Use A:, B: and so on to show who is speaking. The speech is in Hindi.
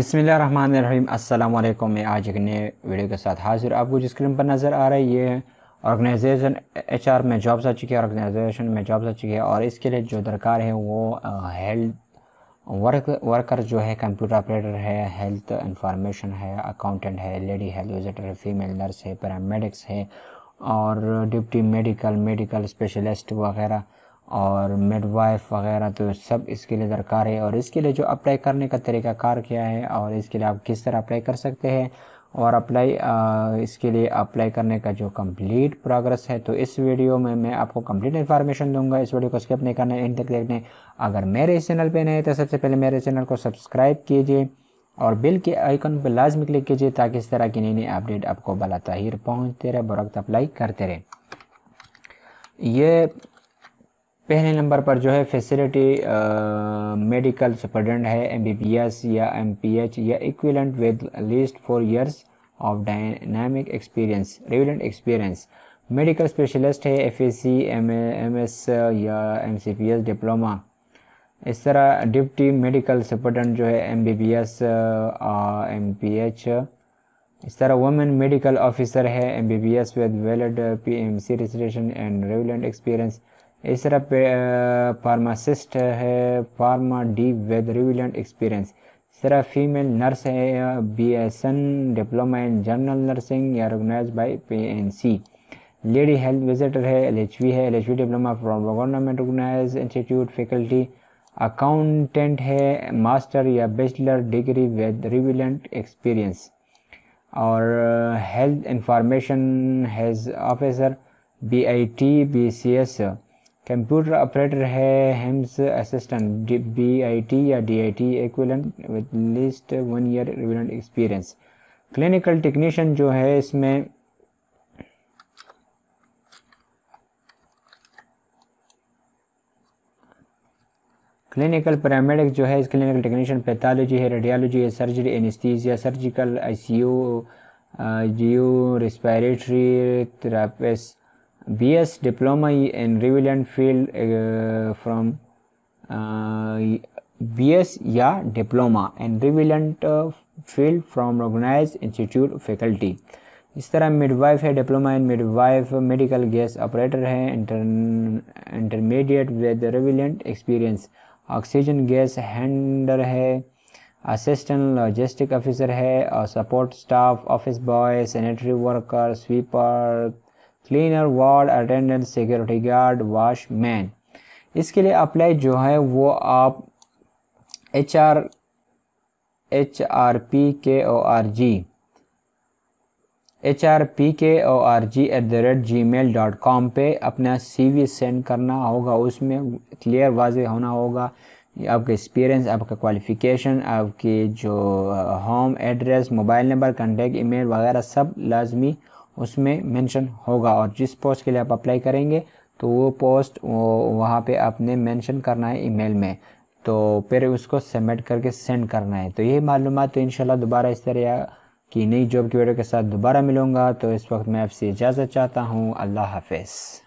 A: अस्सलाम अल्लाम मैं आज एक नए वीडियो के साथ हाजिर आपको जिस स्क्रीन पर नज़र आ रही है ऑर्गेनाइजेशन एच आर में जॉब्स आ चुकी है ऑर्गेनाइजेशन में जॉब्स आ चुकी है और इसके लिए जो दरकार है वो हेल्थ वर्क वर्कर जो है कंप्यूटर ऑपरेटर है हेल्थ इंफॉर्मेशन है अकाउंटेंट है लेडी हेल्थ विजिटर है फीमेल नर्स है पैरामेडिक्स है और डिप्टी मेडिकल मेडिकल स्पेशलिस्ट वगैरह और मिडवाइफ वगैरह तो सब इसके लिए दरकार है और इसके लिए जो अप्लाई करने का तरीक़ाकार क्या है और इसके लिए आप किस तरह अप्लाई कर सकते हैं और अप्लाई इसके लिए अप्लाई करने का जो कंप्लीट प्रोग्रेस है तो इस वीडियो में मैं आपको कंप्लीट इन्फॉर्मेशन दूंगा इस वीडियो को स्किप नहीं करना एंड तक देखने अगर मेरे इस चैनल पे नए तो सबसे पहले मेरे चैनल को सब्सक्राइब कीजिए और बिल के आइकन पर लाजमी क्लिक कीजिए ताकि इस तरह की नई नई अपडेट आपको बला तहिर पहुँचते रहे बरक्त अप्लाई करते रहे ये पहले नंबर पर जो है फैसिलिटी मेडिकल सुपरडेंट है एमबीबीएस या एमपीएच या equivalent with least four years of dynamic experience relevant experience medical specialist है एफ एस या एमसीपीएस डिप्लोमा इस तरह डिप्टी मेडिकल सुपरडेंट जो है एमबीबीएस एच इस तरह वुमेन मेडिकल ऑफिसर है S with valid PMC registration and relevant experience इस तरह फार्मासिस्ट है pharma D with relevant experience इस तरह फीमेल नर्स है B S N diploma in general nursing या recognise by P N C lady health visitor है एल एच वी है L H V diploma from government organise institute faculty accountant है मास्टर या bachelor degree with relevant experience और health information has officer B I T B C S computer operator है हेम्स असिस्टेंट बीआईटी या DIT T with least one year equivalent experience clinical technician जो है इसमें क्लिनिकल पैरामेडिक जो है इस क्लिनिकल टेक्नीशियन पैथोलॉजी है रेडियोलॉजी है सर्जरी एनेस्थीसिया सर्जिकल आईसीयू जियो respiratory therapist B S diploma in field field uh, from B S या diploma in relevant field from recognized institute faculty इस तरह मिडवाइफ है diploma in midwife medical gas operator है intermediate with relevant experience oxygen gas handler है असिस्टेंट लॉजिस्टिक ऑफिसर है और support staff office boy sanitary worker sweeper cleaner ward attendant security guard washman इसके लिए अप्लाई जो है वो आप H R H R P K O R G H R P K O R G at the rate G mail dot com पर अपना सी वी सेंड करना होगा उसमें क्लियर वाज होना होगा आपका एक्सपीरियंस आपका क्वालिफिकेशन आपके जो home address mobile number contact email वगैरह सब लाजमी उसमें मेंशन होगा और जिस पोस्ट के लिए आप अप्लाई करेंगे तो वो पोस्ट वहाँ पे आपने मेंशन करना है ईमेल में तो फिर उसको सबमिट करके सेंड करना है तो यही मालूम तो इन दोबारा इस तरह की नई जॉब की वीडियो के साथ दोबारा मिलूँगा तो इस वक्त मैं आपसे इजाज़त चाहता हूँ अल्लाह हाफिज़